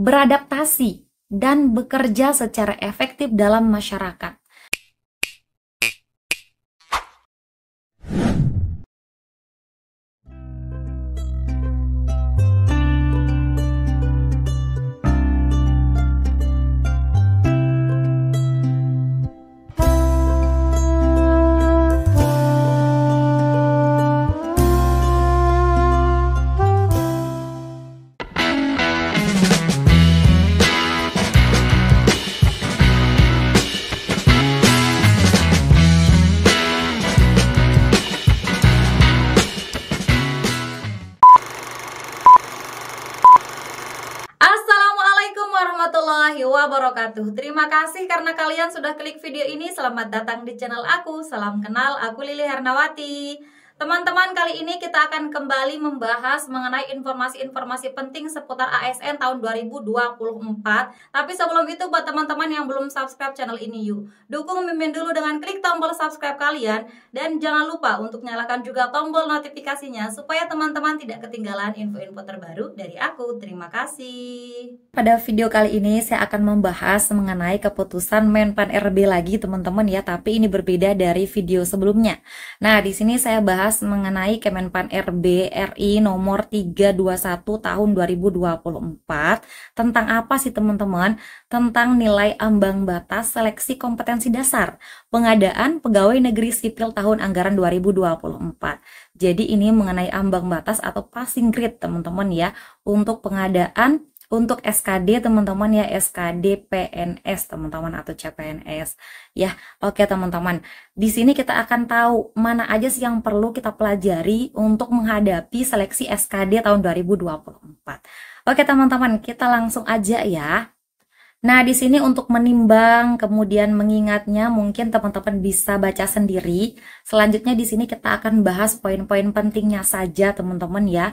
beradaptasi, dan bekerja secara efektif dalam masyarakat. wabarakatuh. Terima kasih karena kalian sudah klik video ini. Selamat datang di channel aku. Salam kenal, aku Lili Hernawati. Teman-teman, kali ini kita akan kembali membahas mengenai informasi-informasi penting seputar ASN tahun 2024. Tapi sebelum itu, buat teman-teman yang belum subscribe channel ini yuk, dukung Mimin dulu dengan klik tombol subscribe kalian. Dan jangan lupa untuk nyalakan juga tombol notifikasinya supaya teman-teman tidak ketinggalan info-info terbaru dari aku. Terima kasih. Pada video kali ini, saya akan membahas mengenai keputusan Menpan RB lagi teman-teman ya, tapi ini berbeda dari video sebelumnya. Nah, di sini saya bahas membahas mengenai Kemenpan RB RI nomor 321 tahun 2024 tentang apa sih teman-teman? Tentang nilai ambang batas seleksi kompetensi dasar pengadaan pegawai negeri sipil tahun anggaran 2024. Jadi ini mengenai ambang batas atau passing grade teman-teman ya untuk pengadaan untuk SKD teman-teman ya SKD PNS teman-teman atau CPNS. Ya, oke teman-teman. Di sini kita akan tahu mana aja sih yang perlu kita pelajari untuk menghadapi seleksi SKD tahun 2024. Oke teman-teman, kita langsung aja ya. Nah, di sini untuk menimbang, kemudian mengingatnya, mungkin teman-teman bisa baca sendiri. Selanjutnya di sini kita akan bahas poin-poin pentingnya saja, teman-teman ya.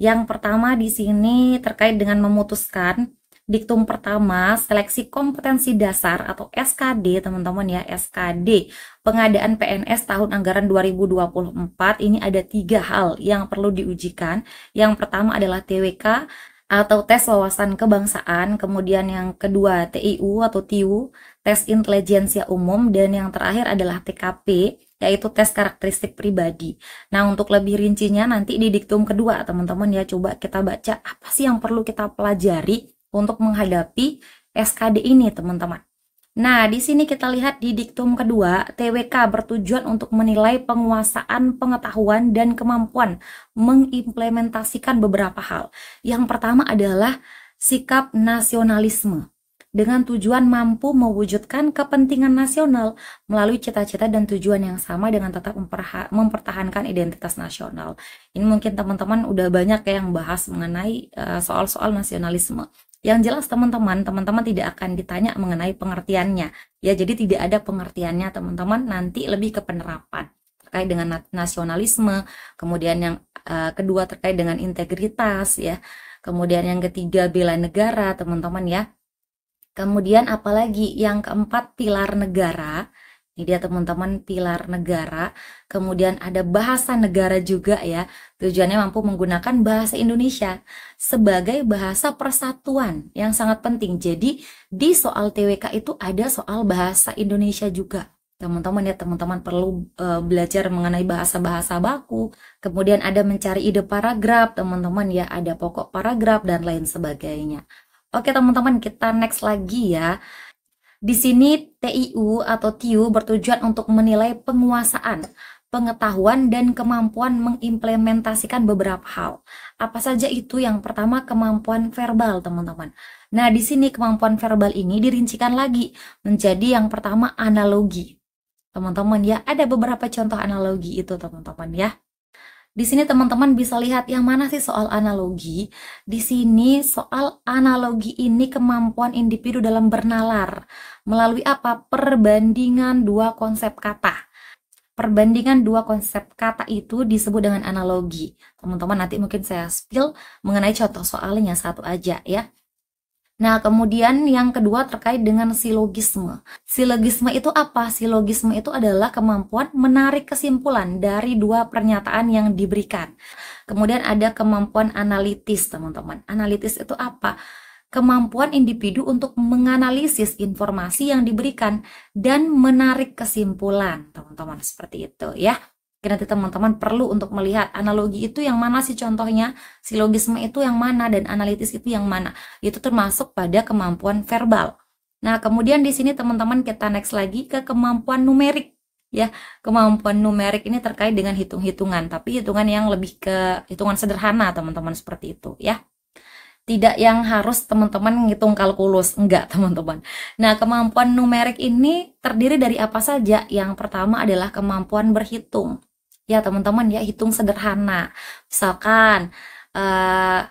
Yang pertama di sini terkait dengan memutuskan. Diktum pertama, seleksi kompetensi dasar atau SKD, teman-teman ya, SKD. Pengadaan PNS tahun anggaran 2024 ini ada tiga hal yang perlu diujikan. Yang pertama adalah TWK, atau tes wawasan kebangsaan, kemudian yang kedua TIU atau TIU, tes intelijensia umum, dan yang terakhir adalah TKP, yaitu tes karakteristik pribadi. Nah, untuk lebih rincinya nanti di diktum kedua, teman-teman ya, coba kita baca apa sih yang perlu kita pelajari untuk menghadapi SKD ini, teman-teman. Nah, di sini kita lihat di diktum kedua, TWK bertujuan untuk menilai penguasaan, pengetahuan, dan kemampuan mengimplementasikan beberapa hal. Yang pertama adalah sikap nasionalisme dengan tujuan mampu mewujudkan kepentingan nasional melalui cita-cita dan tujuan yang sama dengan tetap mempertahankan identitas nasional. Ini mungkin teman-teman udah banyak ya yang bahas mengenai eh, soal-soal uh, nasionalisme. Yang jelas teman-teman, teman-teman tidak akan ditanya mengenai pengertiannya. Ya, jadi tidak ada pengertiannya teman-teman, nanti lebih ke penerapan terkait dengan nasionalisme, kemudian yang uh, kedua terkait dengan integritas ya. Kemudian yang ketiga bela negara, teman-teman ya. Kemudian apalagi yang keempat pilar negara ini dia ya, teman-teman pilar negara, kemudian ada bahasa negara juga ya. Tujuannya mampu menggunakan bahasa Indonesia sebagai bahasa persatuan yang sangat penting. Jadi di soal TWK itu ada soal bahasa Indonesia juga. Teman-teman ya, teman-teman perlu e, belajar mengenai bahasa-bahasa baku. Kemudian ada mencari ide paragraf, teman-teman ya, ada pokok paragraf dan lain sebagainya. Oke teman-teman, kita next lagi ya. Di sini TIU atau TIU bertujuan untuk menilai penguasaan, pengetahuan, dan kemampuan mengimplementasikan beberapa hal. Apa saja itu? Yang pertama kemampuan verbal, teman-teman. Nah, di sini kemampuan verbal ini dirincikan lagi menjadi yang pertama analogi. Teman-teman ya, ada beberapa contoh analogi itu, teman-teman ya. Di sini teman-teman bisa lihat yang mana sih soal analogi. Di sini soal analogi ini kemampuan individu dalam bernalar melalui apa? Perbandingan dua konsep kata. Perbandingan dua konsep kata itu disebut dengan analogi. Teman-teman nanti mungkin saya spill mengenai contoh soalnya satu aja ya. Nah, kemudian yang kedua terkait dengan silogisme. Silogisme itu apa? Silogisme itu adalah kemampuan menarik kesimpulan dari dua pernyataan yang diberikan. Kemudian ada kemampuan analitis, teman-teman. Analitis itu apa? kemampuan individu untuk menganalisis informasi yang diberikan dan menarik kesimpulan, teman-teman, seperti itu ya nanti teman-teman perlu untuk melihat analogi itu yang mana sih contohnya, silogisme itu yang mana dan analitis itu yang mana. Itu termasuk pada kemampuan verbal. Nah, kemudian di sini teman-teman kita next lagi ke kemampuan numerik ya. Kemampuan numerik ini terkait dengan hitung-hitungan, tapi hitungan yang lebih ke hitungan sederhana, teman-teman seperti itu ya tidak yang harus teman-teman ngitung kalkulus enggak teman-teman nah kemampuan numerik ini terdiri dari apa saja yang pertama adalah kemampuan berhitung ya teman-teman ya hitung sederhana misalkan uh,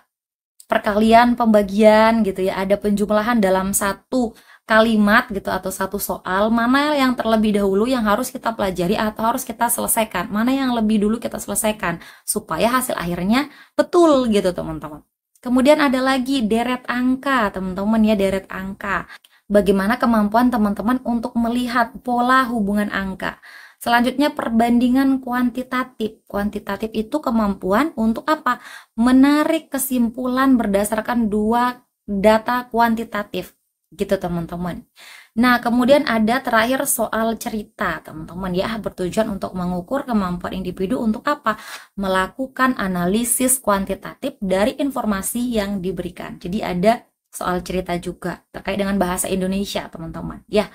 perkalian pembagian gitu ya ada penjumlahan dalam satu kalimat gitu atau satu soal mana yang terlebih dahulu yang harus kita pelajari atau harus kita selesaikan mana yang lebih dulu kita selesaikan supaya hasil akhirnya betul gitu teman-teman kemudian ada lagi deret angka teman-teman ya deret angka bagaimana kemampuan teman-teman untuk melihat pola hubungan angka Selanjutnya perbandingan kuantitatif. Kuantitatif itu kemampuan untuk apa? Menarik kesimpulan berdasarkan dua data kuantitatif. Gitu teman-teman. Nah, kemudian ada terakhir soal cerita, teman-teman ya, bertujuan untuk mengukur kemampuan individu untuk apa? Melakukan analisis kuantitatif dari informasi yang diberikan. Jadi ada soal cerita juga terkait dengan bahasa Indonesia, teman-teman. Ya,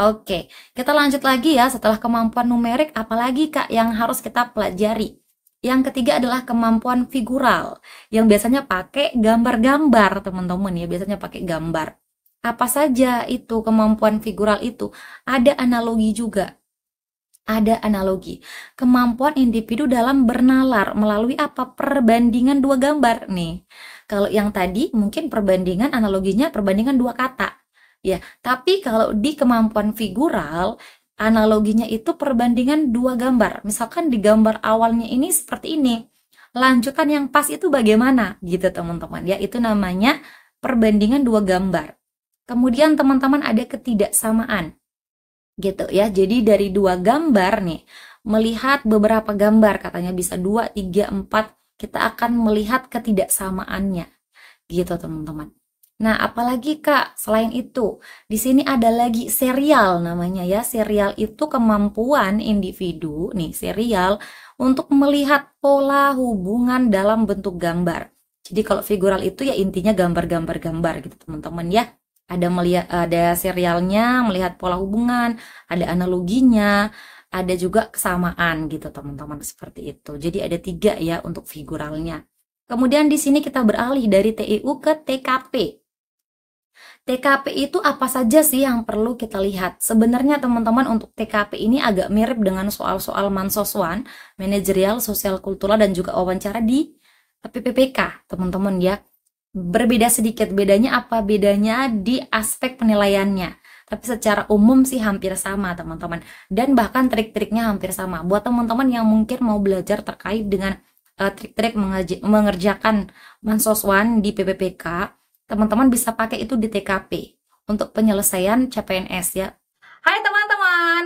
Oke, kita lanjut lagi ya setelah kemampuan numerik apalagi Kak yang harus kita pelajari. Yang ketiga adalah kemampuan figural yang biasanya pakai gambar-gambar, teman-teman ya, biasanya pakai gambar. Apa saja itu kemampuan figural itu? Ada analogi juga. Ada analogi. Kemampuan individu dalam bernalar melalui apa? Perbandingan dua gambar nih. Kalau yang tadi mungkin perbandingan analoginya perbandingan dua kata. Ya, tapi kalau di kemampuan figural analoginya itu perbandingan dua gambar. Misalkan di gambar awalnya ini seperti ini. Lanjutan yang pas itu bagaimana? Gitu teman-teman ya. Itu namanya perbandingan dua gambar. Kemudian teman-teman ada ketidaksamaan. Gitu ya. Jadi dari dua gambar nih melihat beberapa gambar katanya bisa dua, tiga, empat. kita akan melihat ketidaksamaannya. Gitu teman-teman. Nah, apalagi Kak, selain itu, di sini ada lagi serial namanya ya. Serial itu kemampuan individu nih, serial untuk melihat pola hubungan dalam bentuk gambar. Jadi kalau figural itu ya intinya gambar-gambar-gambar gitu, teman-teman ya. Ada melihat ada serialnya, melihat pola hubungan, ada analoginya, ada juga kesamaan gitu, teman-teman seperti itu. Jadi ada tiga ya untuk figuralnya. Kemudian di sini kita beralih dari TIU ke TKP. TKP itu apa saja sih yang perlu kita lihat? Sebenarnya teman-teman untuk TKP ini agak mirip dengan soal-soal mansoswan, manajerial, sosial kultural, dan juga wawancara di PPPK, teman-teman ya. Berbeda sedikit, bedanya apa? Bedanya di aspek penilaiannya tapi secara umum sih hampir sama teman-teman dan bahkan trik-triknya hampir sama buat teman-teman yang mungkin mau belajar terkait dengan trik eh, trik-trik mengerjakan mansoswan di PPPK teman-teman bisa pakai itu di TKP untuk penyelesaian CPNS ya. Hai teman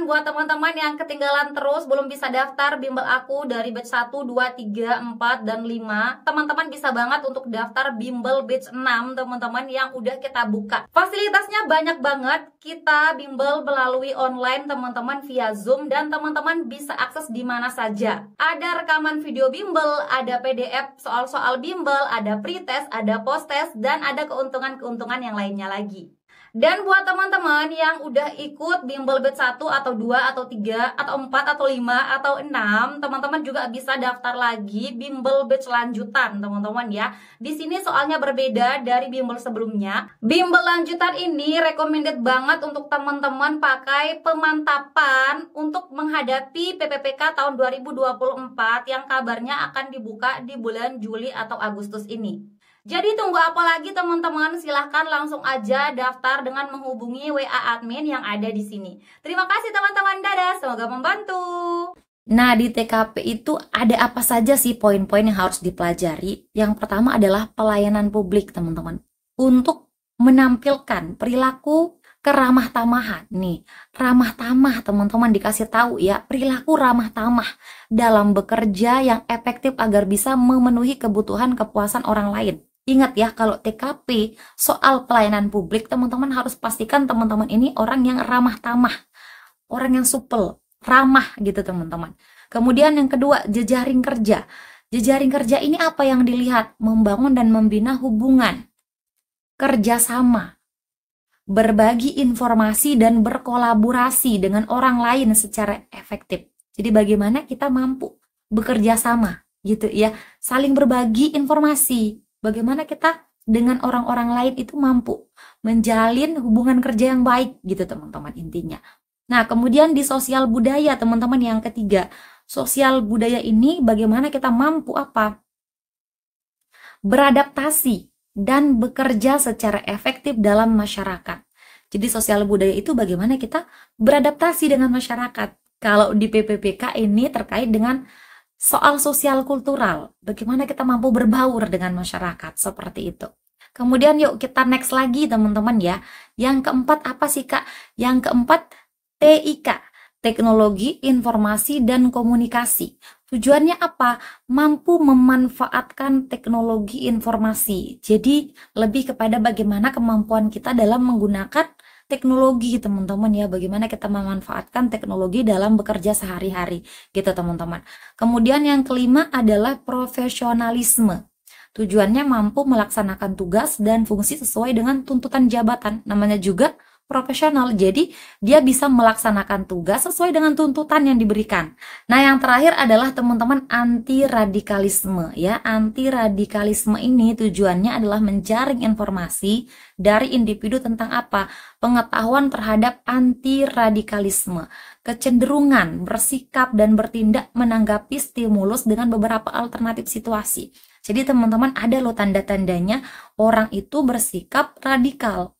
buat teman-teman yang ketinggalan terus belum bisa daftar bimbel aku dari batch 1, 2, 3, 4, dan 5 Teman-teman bisa banget untuk daftar bimbel batch 6 teman-teman yang udah kita buka Fasilitasnya banyak banget Kita bimbel melalui online teman-teman via Zoom Dan teman-teman bisa akses di mana saja Ada rekaman video bimbel, ada PDF soal-soal bimbel, ada pretest, ada post-test, dan ada keuntungan-keuntungan yang lainnya lagi dan buat teman-teman yang udah ikut bimbel bet 1 atau 2 atau 3 atau 4 atau 5 atau 6, teman-teman juga bisa daftar lagi bimbel bet lanjutan, teman-teman ya. Di sini soalnya berbeda dari bimbel sebelumnya. Bimbel lanjutan ini recommended banget untuk teman-teman pakai pemantapan untuk menghadapi PPPK tahun 2024 yang kabarnya akan dibuka di bulan Juli atau Agustus ini. Jadi tunggu apa lagi teman-teman? Silahkan langsung aja daftar dengan menghubungi WA admin yang ada di sini. Terima kasih teman-teman, dadah, semoga membantu. Nah di TKP itu ada apa saja sih poin-poin yang harus dipelajari? Yang pertama adalah pelayanan publik teman-teman. Untuk menampilkan perilaku keramah tamahan nih ramah tamah teman-teman dikasih tahu ya perilaku ramah tamah dalam bekerja yang efektif agar bisa memenuhi kebutuhan kepuasan orang lain Ingat ya, kalau TKP soal pelayanan publik, teman-teman harus pastikan teman-teman ini orang yang ramah tamah, orang yang supel, ramah gitu teman-teman. Kemudian yang kedua, jejaring kerja. Jejaring kerja ini apa yang dilihat? Membangun dan membina hubungan, kerjasama, berbagi informasi dan berkolaborasi dengan orang lain secara efektif. Jadi bagaimana kita mampu bekerja sama gitu ya, saling berbagi informasi, bagaimana kita dengan orang-orang lain itu mampu menjalin hubungan kerja yang baik gitu teman-teman intinya. Nah, kemudian di sosial budaya teman-teman yang ketiga, sosial budaya ini bagaimana kita mampu apa? Beradaptasi dan bekerja secara efektif dalam masyarakat. Jadi sosial budaya itu bagaimana kita beradaptasi dengan masyarakat. Kalau di PPPK ini terkait dengan soal sosial kultural, bagaimana kita mampu berbaur dengan masyarakat seperti itu. Kemudian yuk kita next lagi teman-teman ya. Yang keempat apa sih Kak? Yang keempat TIK, teknologi, informasi dan komunikasi. Tujuannya apa? Mampu memanfaatkan teknologi informasi. Jadi lebih kepada bagaimana kemampuan kita dalam menggunakan teknologi teman-teman ya bagaimana kita memanfaatkan teknologi dalam bekerja sehari-hari gitu teman-teman kemudian yang kelima adalah profesionalisme tujuannya mampu melaksanakan tugas dan fungsi sesuai dengan tuntutan jabatan namanya juga profesional. Jadi dia bisa melaksanakan tugas sesuai dengan tuntutan yang diberikan. Nah, yang terakhir adalah teman-teman anti radikalisme ya. Anti radikalisme ini tujuannya adalah menjaring informasi dari individu tentang apa? Pengetahuan terhadap anti radikalisme, kecenderungan bersikap dan bertindak menanggapi stimulus dengan beberapa alternatif situasi. Jadi teman-teman ada loh tanda-tandanya orang itu bersikap radikal,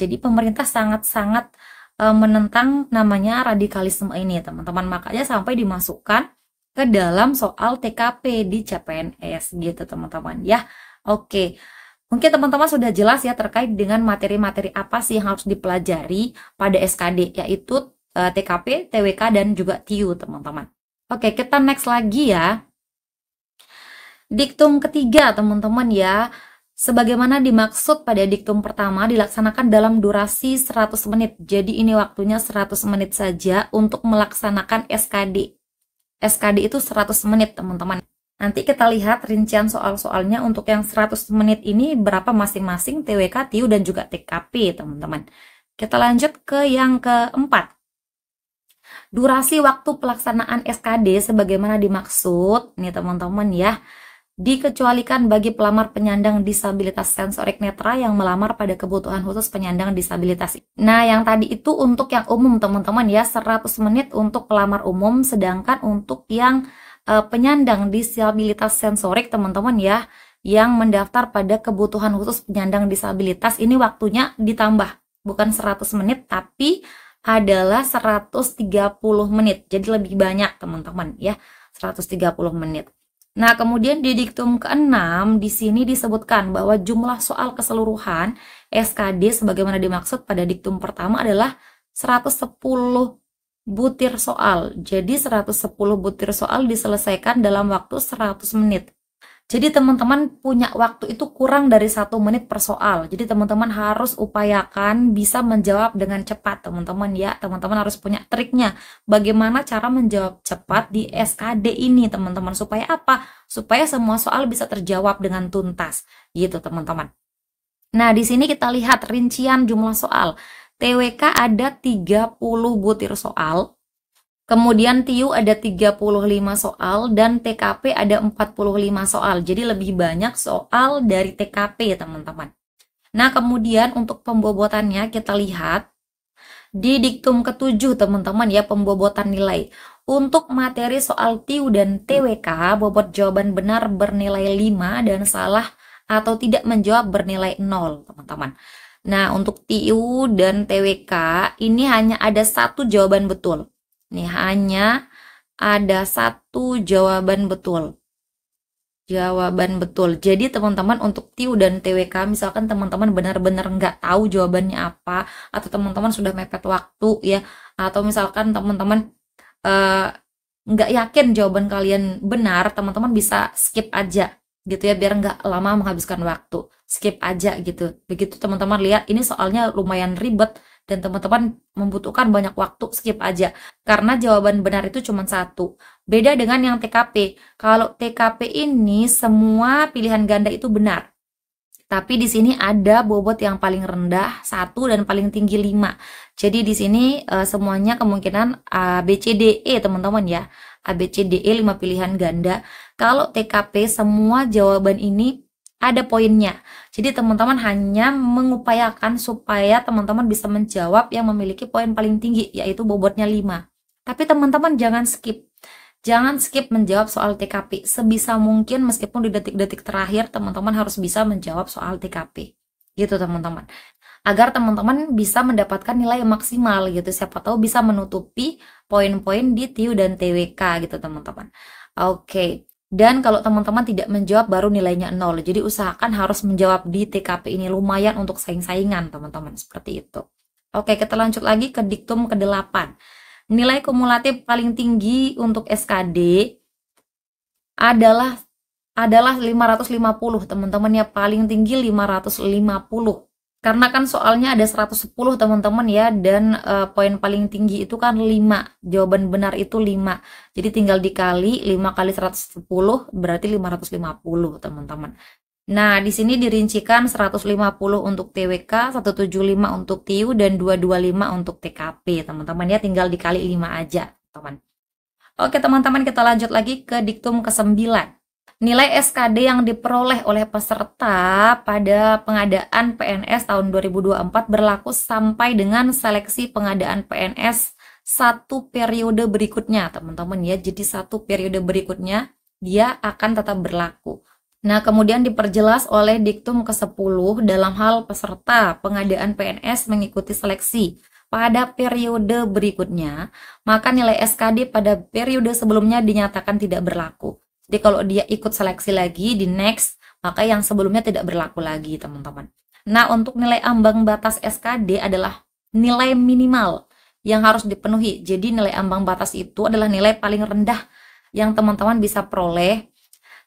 jadi pemerintah sangat-sangat eh, menentang namanya radikalisme ini, teman-teman. Makanya sampai dimasukkan ke dalam soal TKP di CPNS gitu, teman-teman. Ya, oke. Mungkin teman-teman sudah jelas ya terkait dengan materi-materi apa sih yang harus dipelajari pada SKD, yaitu eh, TKP, TWK, dan juga TIU, teman-teman. Oke, kita next lagi ya. Diktum ketiga, teman-teman ya sebagaimana dimaksud pada diktum pertama dilaksanakan dalam durasi 100 menit. Jadi ini waktunya 100 menit saja untuk melaksanakan SKD. SKD itu 100 menit, teman-teman. Nanti kita lihat rincian soal-soalnya untuk yang 100 menit ini berapa masing-masing TWK, TIU, dan juga TKP, teman-teman. Kita lanjut ke yang keempat. Durasi waktu pelaksanaan SKD sebagaimana dimaksud, nih teman-teman ya, dikecualikan bagi pelamar penyandang disabilitas sensorik netra yang melamar pada kebutuhan khusus penyandang disabilitas. Nah, yang tadi itu untuk yang umum teman-teman ya 100 menit untuk pelamar umum sedangkan untuk yang uh, penyandang disabilitas sensorik teman-teman ya yang mendaftar pada kebutuhan khusus penyandang disabilitas ini waktunya ditambah bukan 100 menit tapi adalah 130 menit. Jadi lebih banyak teman-teman ya, 130 menit. Nah, kemudian di diktum ke-6 di sini disebutkan bahwa jumlah soal keseluruhan SKD sebagaimana dimaksud pada diktum pertama adalah 110 butir soal. Jadi 110 butir soal diselesaikan dalam waktu 100 menit. Jadi teman-teman punya waktu itu kurang dari satu menit per soal. Jadi teman-teman harus upayakan bisa menjawab dengan cepat teman-teman ya. Teman-teman harus punya triknya. Bagaimana cara menjawab cepat di SKD ini teman-teman. Supaya apa? Supaya semua soal bisa terjawab dengan tuntas gitu teman-teman. Nah di sini kita lihat rincian jumlah soal. TWK ada 30 butir soal Kemudian TIU ada 35 soal dan TKP ada 45 soal. Jadi lebih banyak soal dari TKP ya teman-teman. Nah kemudian untuk pembobotannya kita lihat di diktum ketujuh teman-teman ya pembobotan nilai. Untuk materi soal TIU dan TWK, bobot jawaban benar bernilai 5 dan salah atau tidak menjawab bernilai 0 teman-teman. Nah untuk TIU dan TWK ini hanya ada satu jawaban betul Nih hanya ada satu jawaban betul. Jawaban betul. Jadi teman-teman untuk TIU dan TWK misalkan teman-teman benar-benar nggak tahu jawabannya apa atau teman-teman sudah mepet waktu ya atau misalkan teman-teman uh, nggak yakin jawaban kalian benar, teman-teman bisa skip aja gitu ya biar nggak lama menghabiskan waktu skip aja gitu begitu teman-teman lihat ini soalnya lumayan ribet dan teman-teman membutuhkan banyak waktu, skip aja. Karena jawaban benar itu cuma satu. Beda dengan yang TKP. Kalau TKP ini semua pilihan ganda itu benar. Tapi di sini ada bobot yang paling rendah satu dan paling tinggi 5. Jadi di sini e, semuanya kemungkinan A, B, C, D, E teman-teman ya. A, B, C, D, E 5 pilihan ganda. Kalau TKP semua jawaban ini ada poinnya. Jadi teman-teman hanya mengupayakan supaya teman-teman bisa menjawab yang memiliki poin paling tinggi, yaitu bobotnya 5. Tapi teman-teman jangan skip. Jangan skip menjawab soal TKP. Sebisa mungkin meskipun di detik-detik terakhir teman-teman harus bisa menjawab soal TKP. Gitu teman-teman. Agar teman-teman bisa mendapatkan nilai maksimal gitu. Siapa tahu bisa menutupi poin-poin di TIU dan TWK gitu teman-teman. Oke. Okay. Dan kalau teman-teman tidak menjawab baru nilainya nol. Jadi usahakan harus menjawab di TKP ini lumayan untuk saing-saingan teman-teman. Seperti itu. Oke kita lanjut lagi ke diktum ke-8. Nilai kumulatif paling tinggi untuk SKD adalah adalah 550 teman-teman ya paling tinggi 550 karena kan soalnya ada 110 teman-teman ya dan uh, poin paling tinggi itu kan 5. Jawaban benar itu 5. Jadi tinggal dikali 5 kali 110 berarti 550 teman-teman. Nah, di sini dirincikan 150 untuk TWK, 175 untuk TIU, dan 225 untuk TKP, teman-teman. Ya, tinggal dikali 5 aja, teman. Oke, teman-teman, kita lanjut lagi ke diktum ke-9. Nilai SKD yang diperoleh oleh peserta pada pengadaan PNS tahun 2024 berlaku sampai dengan seleksi pengadaan PNS satu periode berikutnya, teman-teman ya. Jadi satu periode berikutnya dia akan tetap berlaku. Nah, kemudian diperjelas oleh diktum ke-10 dalam hal peserta pengadaan PNS mengikuti seleksi pada periode berikutnya, maka nilai SKD pada periode sebelumnya dinyatakan tidak berlaku. Jadi kalau dia ikut seleksi lagi di next, maka yang sebelumnya tidak berlaku lagi teman-teman. Nah untuk nilai ambang batas SKD adalah nilai minimal yang harus dipenuhi. Jadi nilai ambang batas itu adalah nilai paling rendah yang teman-teman bisa peroleh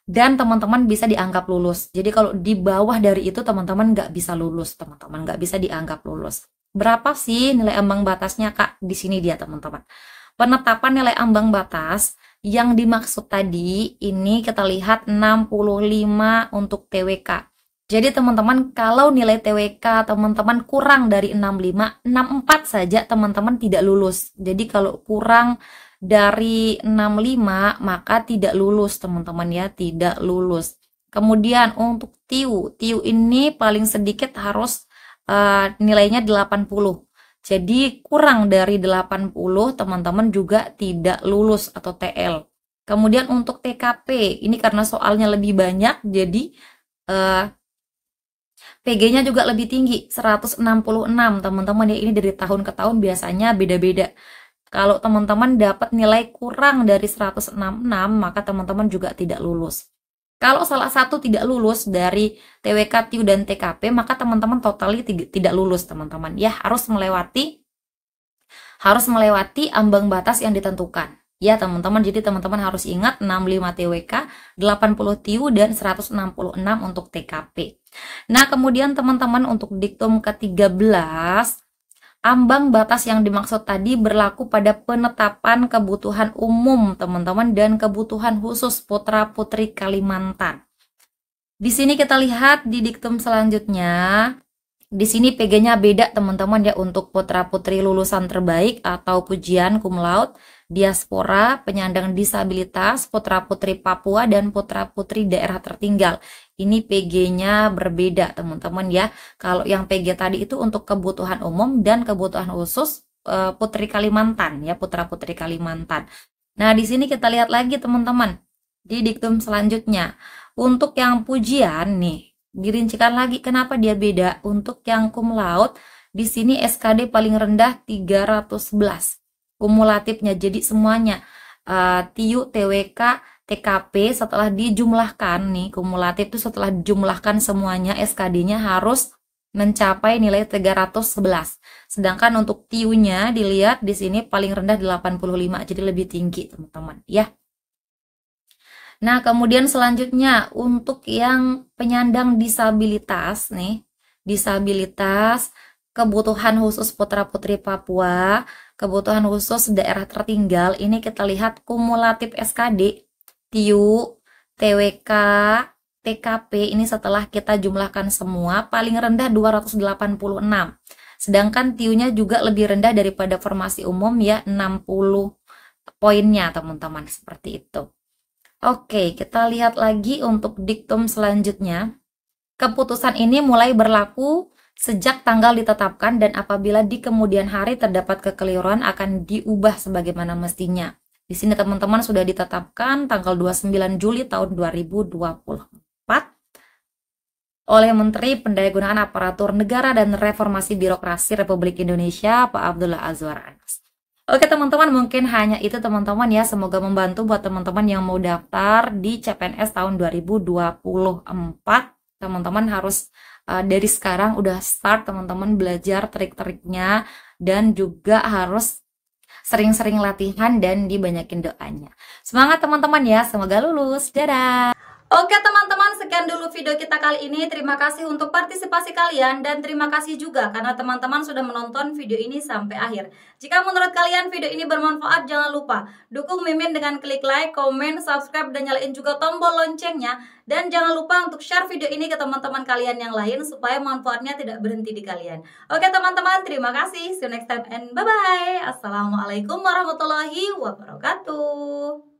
dan teman-teman bisa dianggap lulus. Jadi kalau di bawah dari itu teman-teman nggak bisa lulus, teman-teman nggak bisa dianggap lulus. Berapa sih nilai ambang batasnya kak? Di sini dia teman-teman. Penetapan nilai ambang batas yang dimaksud tadi ini kita lihat 65 untuk TWK. Jadi teman-teman kalau nilai TWK teman-teman kurang dari 65, 64 saja teman-teman tidak lulus. Jadi kalau kurang dari 65 maka tidak lulus teman-teman ya, tidak lulus. Kemudian untuk TIU, TIU ini paling sedikit harus uh, nilainya 80. Jadi kurang dari 80 teman-teman juga tidak lulus atau TL. Kemudian untuk TKP, ini karena soalnya lebih banyak jadi eh, PG-nya juga lebih tinggi, 166 teman-teman ya ini dari tahun ke tahun biasanya beda-beda. Kalau teman-teman dapat nilai kurang dari 166, maka teman-teman juga tidak lulus. Kalau salah satu tidak lulus dari TWK, TIU, dan TKP, maka teman-teman totally tidak lulus, teman-teman. Ya, harus melewati harus melewati ambang batas yang ditentukan. Ya, teman-teman, jadi teman-teman harus ingat 65 TWK, 80 TIU, dan 166 untuk TKP. Nah, kemudian teman-teman untuk diktum ke-13, Ambang batas yang dimaksud tadi berlaku pada penetapan kebutuhan umum, teman-teman, dan kebutuhan khusus putra-putri Kalimantan. Di sini kita lihat di diktum selanjutnya. Di sini PG-nya beda, teman-teman, ya, untuk putra-putri lulusan terbaik atau pujian cum laude diaspora, penyandang disabilitas, putra-putri Papua, dan putra-putri daerah tertinggal. Ini PG-nya berbeda teman-teman ya. Kalau yang PG tadi itu untuk kebutuhan umum dan kebutuhan khusus eh, putri Kalimantan ya, putra-putri Kalimantan. Nah, di sini kita lihat lagi teman-teman di diktum selanjutnya. Untuk yang pujian nih, dirincikan lagi kenapa dia beda. Untuk yang cum laut di sini SKD paling rendah 311 kumulatifnya jadi semuanya uh, eh, TIU, TWK, TKP setelah dijumlahkan nih kumulatif itu setelah dijumlahkan semuanya SKD-nya harus mencapai nilai 311. Sedangkan untuk TIU-nya dilihat di sini paling rendah 85 jadi lebih tinggi teman-teman ya. Nah, kemudian selanjutnya untuk yang penyandang disabilitas nih, disabilitas kebutuhan khusus putra-putri Papua kebutuhan khusus daerah tertinggal ini kita lihat kumulatif SKD, TIU, TWK, TKP ini setelah kita jumlahkan semua paling rendah 286. Sedangkan TIU-nya juga lebih rendah daripada formasi umum ya 60 poinnya teman-teman seperti itu. Oke, kita lihat lagi untuk diktum selanjutnya. Keputusan ini mulai berlaku sejak tanggal ditetapkan dan apabila di kemudian hari terdapat kekeliruan akan diubah sebagaimana mestinya. Di sini teman-teman sudah ditetapkan tanggal 29 Juli tahun 2024 oleh Menteri Pendayagunaan Aparatur Negara dan Reformasi Birokrasi Republik Indonesia, Pak Abdullah Azwar Anas. Oke teman-teman, mungkin hanya itu teman-teman ya. Semoga membantu buat teman-teman yang mau daftar di CPNS tahun 2024 teman-teman harus uh, dari sekarang udah start teman-teman belajar trik-triknya dan juga harus sering-sering latihan dan dibanyakin doanya. Semangat teman-teman ya, semoga lulus. Dadah. Oke teman-teman sekian dulu video kita kali ini. Terima kasih untuk partisipasi kalian dan terima kasih juga karena teman-teman sudah menonton video ini sampai akhir. Jika menurut kalian video ini bermanfaat, jangan lupa dukung Mimin dengan klik like, komen, subscribe, dan nyalain juga tombol loncengnya. Dan jangan lupa untuk share video ini ke teman-teman kalian yang lain supaya manfaatnya tidak berhenti di kalian. Oke teman-teman, terima kasih. See you next time and bye-bye. Assalamualaikum warahmatullahi wabarakatuh.